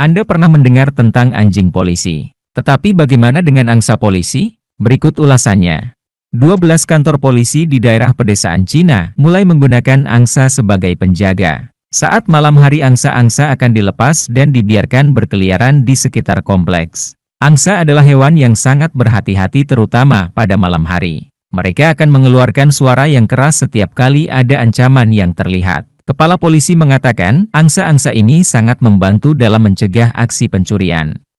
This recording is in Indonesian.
Anda pernah mendengar tentang anjing polisi. Tetapi bagaimana dengan angsa polisi? Berikut ulasannya. 12 kantor polisi di daerah pedesaan Cina mulai menggunakan angsa sebagai penjaga. Saat malam hari angsa-angsa akan dilepas dan dibiarkan berkeliaran di sekitar kompleks. Angsa adalah hewan yang sangat berhati-hati terutama pada malam hari. Mereka akan mengeluarkan suara yang keras setiap kali ada ancaman yang terlihat. Kepala polisi mengatakan, angsa-angsa ini sangat membantu dalam mencegah aksi pencurian.